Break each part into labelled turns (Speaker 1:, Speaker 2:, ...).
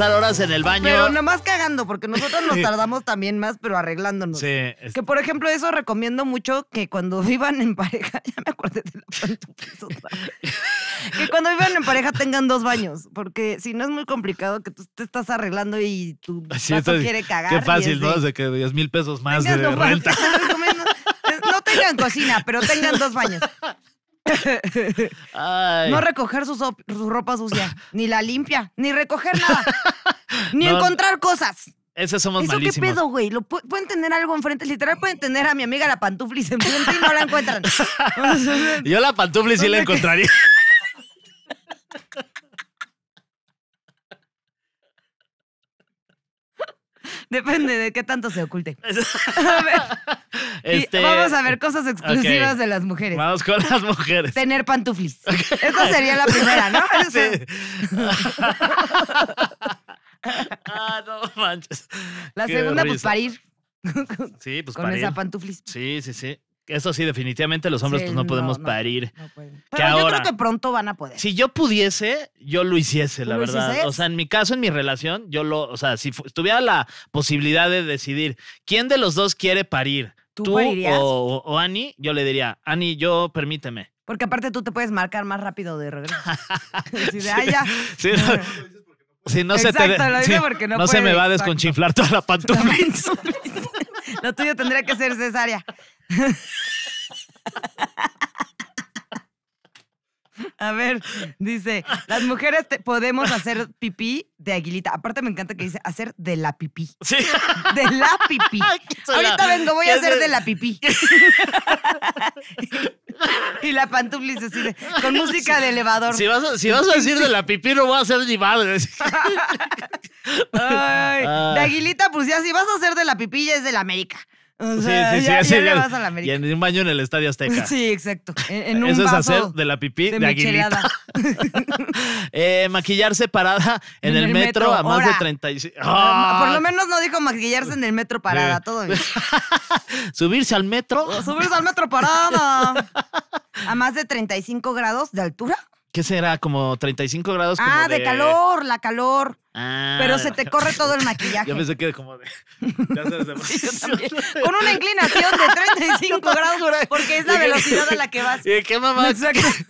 Speaker 1: horas en el baño. Pero
Speaker 2: nomás cagando, porque nosotros nos tardamos también más, pero arreglándonos. Sí. Que por ejemplo, eso recomiendo mucho que cuando vivan en pareja, ya me acordé de pesos, pues, que cuando vivan en pareja tengan dos baños, porque si no es muy complicado que tú te estás arreglando y tu pato quiere cagar. Qué fácil, ¿no? De
Speaker 1: que 10 mil pesos más de renta.
Speaker 2: No tengan cocina, pero tengan dos baños. No recoger su, ropa sucia, ni la limpia, ni recoger nada,
Speaker 1: ni encontrar cosas. Eso somos ¿Eso malísimos. qué pedo,
Speaker 2: güey? pueden tener algo enfrente. Literal, pueden tener a mi amiga la pantuflis enfrente y no la encuentran. Yo
Speaker 1: la pantuflis sí la encontraría.
Speaker 2: Depende de qué tanto se oculte. Este, vamos a ver cosas exclusivas de las mujeres. Vamos con las mujeres. Tener pantuflis. Esa sería la primera, ¿no? Sí.
Speaker 1: ah, no manches. La segunda, pues parir. Sí, pues Con esa pantuflis. Sí, sí, sí. Eso sí, definitivamente los hombres pues, no, podemos parir. Pero
Speaker 2: que yo creo que pronto van a poder.
Speaker 1: Si yo pudiese, yo lo hiciese, la verdad. O sea, en mi caso, en mi relación, yo lo, o sea, si tuviera la posibilidad de decidir quién de los dos quiere parir, tú, o, Ani, yo le diría, Ani, yo permíteme.
Speaker 2: Porque aparte tú te puedes marcar más rápido de regreso. si
Speaker 1: de, si no se te, no, se me va a desconchiflar toda la pantufla
Speaker 2: Lo tuyo tendría que ser cesárea. A ver, dice, las mujeres podemos hacer pipí de aguilita. Aparte me encanta que dice hacer de la pipí. De la pipí. Ahorita vengo, voy a hacer de la pipí. y la dice así con música de elevador. Si vas, a, decir de la
Speaker 1: pipí, no voy a hacer ni madre. De ah.
Speaker 2: aguilita, pues ya si vas a hacer de la pipí, ya es de la América sí, sí, sí, Y
Speaker 1: en un baño en el Estadio Azteca. Sí,
Speaker 2: exacto. En, un Eso
Speaker 1: de la pipí de, eh, maquillarse parada en, el, metro, a más de 35. Ah, ah. Por lo
Speaker 2: menos no dijo maquillarse en el metro parada, todo
Speaker 1: Subirse al metro. Subirse al
Speaker 2: metro parada. a más de 35 grados de altura.
Speaker 1: ¿Qué será? ¿Como 35 grados? ah, de... calor,
Speaker 2: la calor. Ah, Pero se te corre todo el maquillaje. Yo pensé
Speaker 1: que como de. Ya Con una inclinación de 35 grados, porque es la velocidad a la
Speaker 2: que vas. ¿Qué mamá?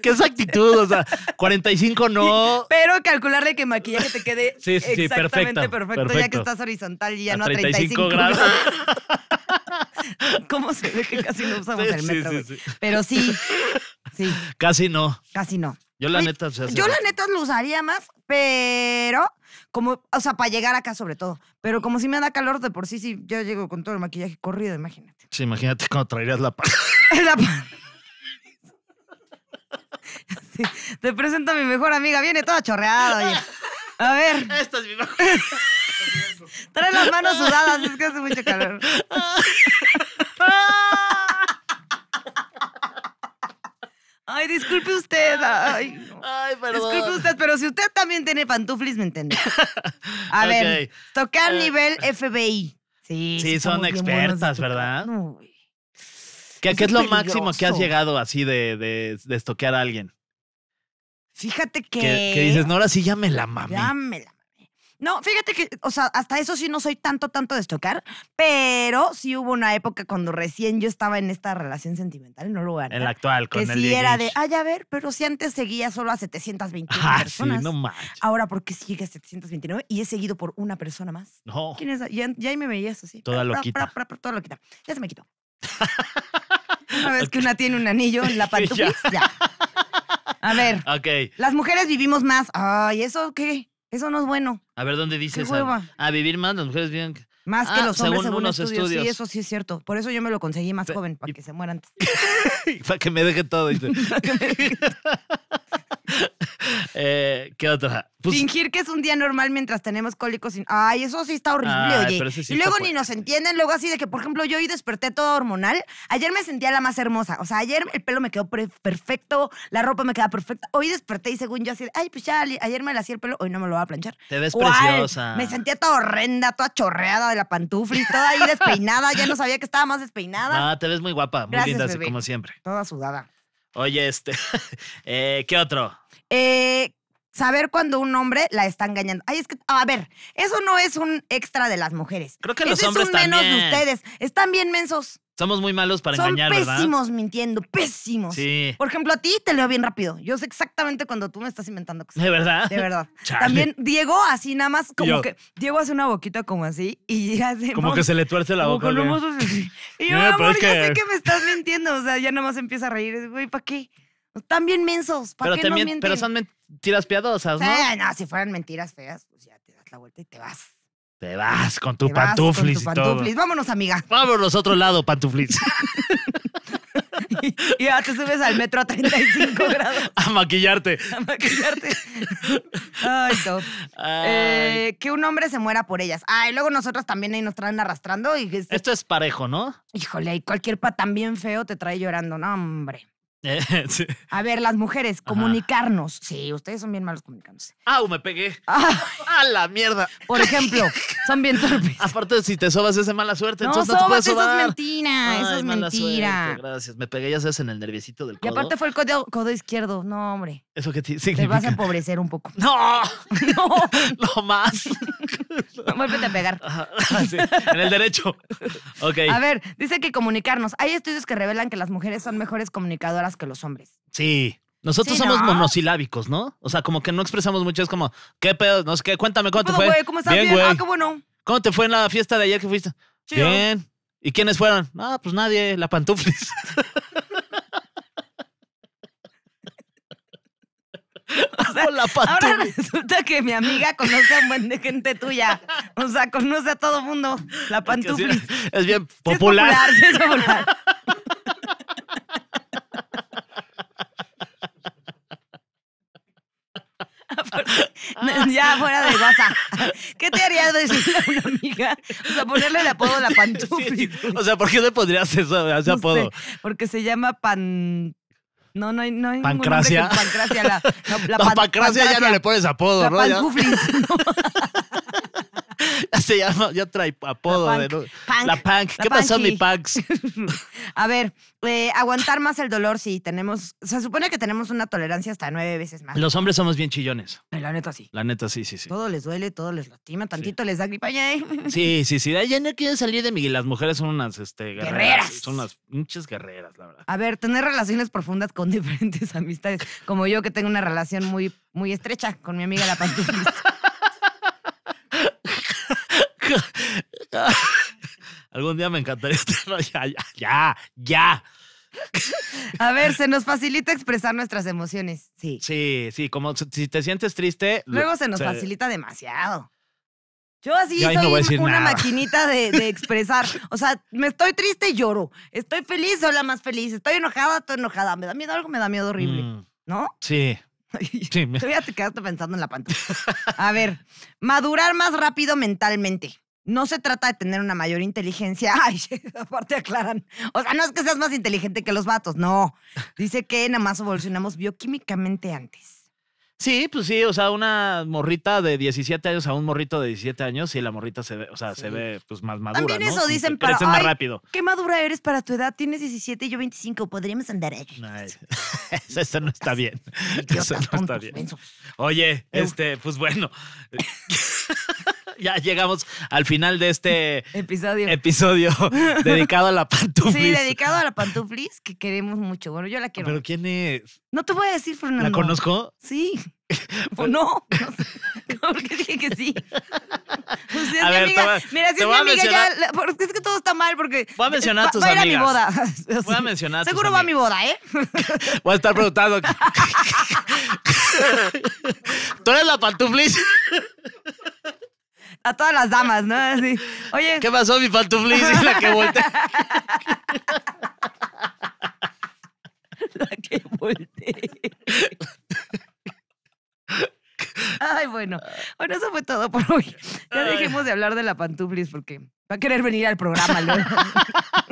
Speaker 1: ¿Qué exactitud? O sea, 45 no.
Speaker 2: Pero calcularle que maquillaje te quede sí, sí, perfecto, perfecto, ya que estás horizontal y ya no a 35, grados. ¿Cómo se ve que casi no usamos el metro? Pero sí.
Speaker 1: Sí. Casi no. Casi no. Yo la neta, yo la
Speaker 2: neta lo usaría más, pero como, o sea, para llegar acá sobre todo. Pero como si me da calor de por sí, sí, yo llego con todo el maquillaje corrido, imagínate.
Speaker 1: Sí, imagínate cuando traerías la pan.
Speaker 2: Te presento a mi mejor amiga, viene toda chorreada. A ver. Esta es mi mejor. Trae las manos sudadas, es que hace mucho calor. Ay, disculpe usted. Ay, Disculpe usted, pero si usted también tiene pantuflis, me entiende. A ver, tocar eh, nivel FBI.
Speaker 1: Sí, sí, son expertas, ¿verdad? ¿Qué, es, lo máximo que has llegado así de, de, estoquear a alguien?
Speaker 2: Fíjate que... que... dices,
Speaker 1: no, ahora sí llámela, mami.
Speaker 2: Llámela. No, fíjate que, o sea, hasta eso sí no soy tanto, tanto de estocar, pero sí hubo una época cuando recién yo estaba en esta relación sentimental, no lo voy a negar, En la actual, con que sí era de, ay, a ver, pero si antes seguía solo a 729 ah, personas. Sí, no más. Ahora, ¿por qué sigue a 729? Y he seguido por una persona más. No. ¿Quién es? Ya, ya ahí me veías así. Toda lo quita. Toda loquita, Ya se me quitó. una vez que una tiene un anillo en la pantufla, ya. A ver. Ok. Las mujeres vivimos más. Ay, ¿eso qué? Eso no es bueno.
Speaker 1: A ver, ¿dónde dices? A, a, vivir más, las mujeres viven. Más que ah, los hombres según, unos estudios. Sí, eso
Speaker 2: sí es cierto. Por eso yo me lo conseguí más joven, para que se mueran.
Speaker 1: para que me deje todo. para que me deje todo. Eh, ¿Qué
Speaker 2: otra? Pues Fingir que es un día normal mientras tenemos cólicos. Ay, eso sí está horrible, oye. y luego ni nos entienden, luego así de que, por ejemplo, yo hoy desperté todo hormonal. Ayer me sentía la más hermosa. O sea, ayer el pelo me quedó perfecto, la ropa me queda perfecta. Hoy desperté y según yo así, de, ay, pues ya ayer me la hacía el pelo, hoy no me lo voy a planchar. Te ves preciosa. Me sentía toda horrenda, toda chorreada de la pantufla y toda ahí despeinada. ya no sabía que estaba más despeinada.
Speaker 1: Ah, te ves muy guapa, muy linda, como siempre.
Speaker 2: Toda sudada.
Speaker 1: Oye, este, eh, ¿qué otro?
Speaker 2: Eh, saber cuando un hombre la está engañando. Ay, es que, a ver, eso no es un extra de las mujeres. Creo que los hombres es un menos de ustedes. Están bien mensos.
Speaker 1: Somos muy malos para engañar, ¿verdad? pésimos
Speaker 2: mintiendo, pésimos. Sí. Por ejemplo, a ti te leo bien rápido. Yo sé exactamente cuando tú me estás inventando cosas. ¿De verdad? De verdad. También Diego así nada más como que Diego hace una boquita como así y hace Como que se le tuerce la boca. Con los y yo, amor, ya sé que me estás mintiendo. O sea, ya nomás empieza a reír. Güey, ¿para qué? Están bien mensos. ¿Para pero qué no mienten? Pero son
Speaker 1: mentiras piadosas, ¿no?
Speaker 2: no, si fueran mentiras feas, pues ya te das la vuelta y te vas.
Speaker 1: Te vas con tu pantuflis. Y todo.
Speaker 2: Vámonos, amiga. Vámonos a otro lado,
Speaker 1: pantuflis.
Speaker 2: y ahora te subes al metro a 35 grados. A maquillarte. A maquillarte. Ay, top. Eh, que un hombre se muera por ellas. Ay, luego nosotros también ahí nos traen arrastrando. Y... Esto
Speaker 1: es parejo, ¿no?
Speaker 2: Híjole, y cualquier tan bien feo te trae llorando, no, hombre. Eh, a ver, las mujeres, comunicarnos. Sí, ustedes son bien malos comunicándose.
Speaker 1: Ah, me pegué! Ah. ¡A la mierda! Por ejemplo,
Speaker 2: son bien torpes. Aparte, si te
Speaker 1: sobas es de mala suerte, no, entonces no te Eso es mentira, eso es mentira. Suerte, gracias, me pegué, ya sabes, en el nerviecito del codo. Y aparte fue
Speaker 2: el codo, izquierdo. No, hombre.
Speaker 1: ¿Eso que Te vas a
Speaker 2: empobrecer un poco. ¡No! ¡No! ¡No más! Vuelvete a pegar. Ah, en el
Speaker 1: derecho. A ver,
Speaker 2: dice que comunicarnos. Hay estudios que revelan que las mujeres son mejores comunicadoras que los hombres.
Speaker 1: Sí. Nosotros somos monosilábicos, ¿no? O sea, como que no expresamos mucho. Es como, ¿qué pedo? No sé qué, cuéntame cómo te ¿Cómo, fue. ¿Cómo Bien, ah, güey. Ah, qué bueno. ¿Cómo te fue en la fiesta de ayer que fuiste? Bien. ¿Y quiénes fueron? Ah, pues nadie, la pantuflis.
Speaker 2: O sea, ahora resulta que mi amiga conoce a un buen de gente tuya. O sea, conoce a todo mundo. La pantuflis. Es, bien popular. es popular, ya fuera de casa. ¿Qué te haría decirle a una amiga? O sea, ponerle el apodo a la pantuflis? o sea, ¿por qué le podrías eso, ese apodo? porque se llama pan no, no hay, no hay pancracia. pancracia. La, no, la, la pan, pancracia, pancracia ya no le pones apodo, la ¿no? Pancuflis.
Speaker 1: se llama, ya trae apodo la de la punk. ¿Qué pasó, mi punks?
Speaker 2: A ver, eh, aguantar más el dolor si tenemos, se supone que tenemos una tolerancia hasta nueve veces más.
Speaker 1: Los hombres somos bien chillones. La neta sí. La neta sí, sí, sí.
Speaker 2: Todo les duele, todo les lastima, tantito les da gripa. Eh.
Speaker 1: Sí, sí, sí. Ya no quieren salir de mí. Las mujeres son unas este, guerreras. Son unas muchas guerreras, la verdad.
Speaker 2: A ver, tener relaciones profundas con diferentes amistades, como yo que tengo una relación muy, muy estrecha con mi amiga la pantuflista.
Speaker 1: Algún día me encantaría estar. Ya, ya, ya,
Speaker 2: A ver, se nos facilita expresar nuestras emociones.
Speaker 1: Sí. Sí, sí, como si te sientes triste. Luego se nos facilita
Speaker 2: demasiado. Yo así soy una maquinita de, expresar. O sea, me estoy triste y lloro. Estoy feliz, o la más feliz. Estoy enojada, estoy enojada. Me da miedo algo, me da miedo horrible. Mm. ¿No?
Speaker 1: Sí. sí. te
Speaker 2: quedaste pensando en la pantalla. A ver, madurar más rápido mentalmente. No se trata de tener una mayor inteligencia. Ay, aparte aclaran. O sea, no es que seas más inteligente que los vatos, no. Dice que nada más evolucionamos bioquímicamente antes.
Speaker 1: Sí, pues sí, o sea, una morrita de 17 años a un morrito de 17 años, Y la morrita se ve, o sea, se ve pues más madura. También eso dicen para. Ay, más rápido.
Speaker 2: Qué madura eres para tu edad, tienes 17 y yo 25, podríamos andar ahí.
Speaker 1: eso no está bien. Eso no está bien. Oye, este, pues bueno. ya llegamos al final de este episodio, episodio dedicado a la pantuflis. Sí,
Speaker 2: dedicado a la pantuflis, que queremos mucho. Bueno, yo la quiero. ¿Pero
Speaker 1: quién es?
Speaker 2: No te voy a decir, Fernando. ¿La conozco? Sí. ¿O no? no sé. Porque dije que sí. Pues si es a mi ver, amiga, mira, si es mi amiga ya. Porque es que todo está mal porque. Voy a mencionar a tus va, amigas. Va a ir a mi
Speaker 1: boda. Voy a mencionar a Seguro va a mi boda, ¿eh? Voy a estar preguntando.
Speaker 2: ¿Tú eres la pantuflis? a todas las damas, ¿no? Así. Oye. ¿Qué pasó, mi pantuflis? la que volteé? la que volteé. Ay, bueno. Bueno, eso fue todo por hoy. Ya dejemos de hablar de la pantuflis porque va a querer venir al programa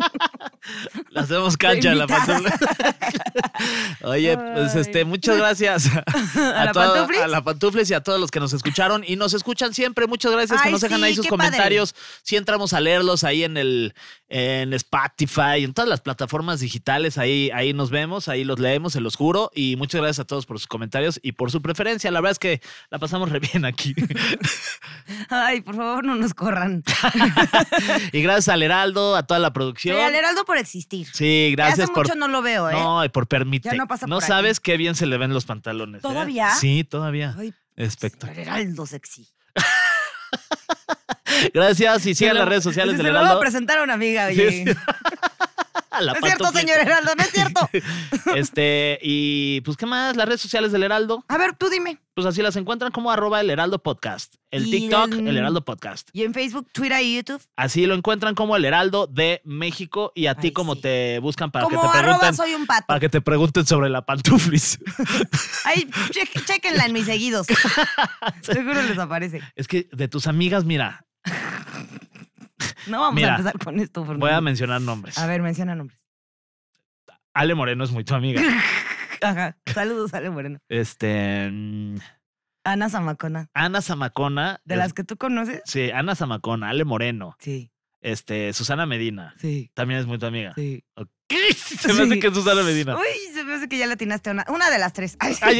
Speaker 1: Las hacemos cancha la pantufla. Oye, pues este, muchas gracias a, la pantufla a, la pantufles y a todos los que nos escucharon y nos escuchan siempre. Muchas gracias que nos dejan ahí sus comentarios. Si entramos a leerlos ahí en el en Spotify, en todas las plataformas digitales, ahí, ahí nos vemos, ahí los leemos, se los juro. Y muchas gracias a todos por sus comentarios y por su preferencia. La verdad es que la pasamos re bien aquí.
Speaker 2: Ay, por favor, no nos corran.
Speaker 1: y gracias al Heraldo, a toda la producción. Y al
Speaker 2: Heraldo por existir.
Speaker 1: Sí, gracias Hace por. Mucho no lo veo, ¿eh? No, por permitir. Ya no pasa No sabes qué bien se le ven los pantalones. ¿eh? ¿Todavía? Sí, todavía. Ay, Espectacular.
Speaker 2: Heraldo sexy.
Speaker 1: gracias y sigan las redes sociales de del Heraldo. Se lo voy a presentar
Speaker 2: a una amiga, sí. es cierto, señor Heraldo, no es cierto.
Speaker 1: este, y pues, ¿qué más? Las redes sociales del Heraldo. A ver, tú dime. Pues así las encuentran como arroba el Heraldo Podcast. El TikTok, el Heraldo Podcast.
Speaker 2: Y en Facebook, Twitter y YouTube.
Speaker 1: Así lo encuentran como el Heraldo de México y a ti como te buscan para que te pregunten. soy un pato. Para que te pregunten sobre la pantuflis.
Speaker 2: Ay, chequenla en mis seguidos. Seguro les aparece.
Speaker 1: Es que de tus amigas, mira,
Speaker 2: no vamos a empezar con esto, favor. Voy a
Speaker 1: mencionar nombres. A
Speaker 2: ver, menciona nombres.
Speaker 1: Ale Moreno es muy tu amiga.
Speaker 2: Ajá. Saludos, Ale Moreno.
Speaker 1: Este.
Speaker 2: Ana Zamacona.
Speaker 1: Ana Zamacona. De las que tú conoces. Sí, Ana Zamacona, Ale Moreno. Sí, Este, Susana Medina. sí, También es muy tu amiga. sí.
Speaker 2: Se me hace que
Speaker 1: es Susana Medina. Uy,
Speaker 2: se me hace que ya la atinaste una. Una de las tres.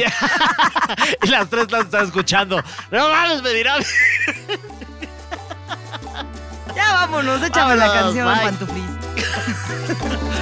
Speaker 1: y las tres las estás escuchando. No mames, dirán.
Speaker 2: Ya vámonos,
Speaker 1: échame la canción, pantuflis.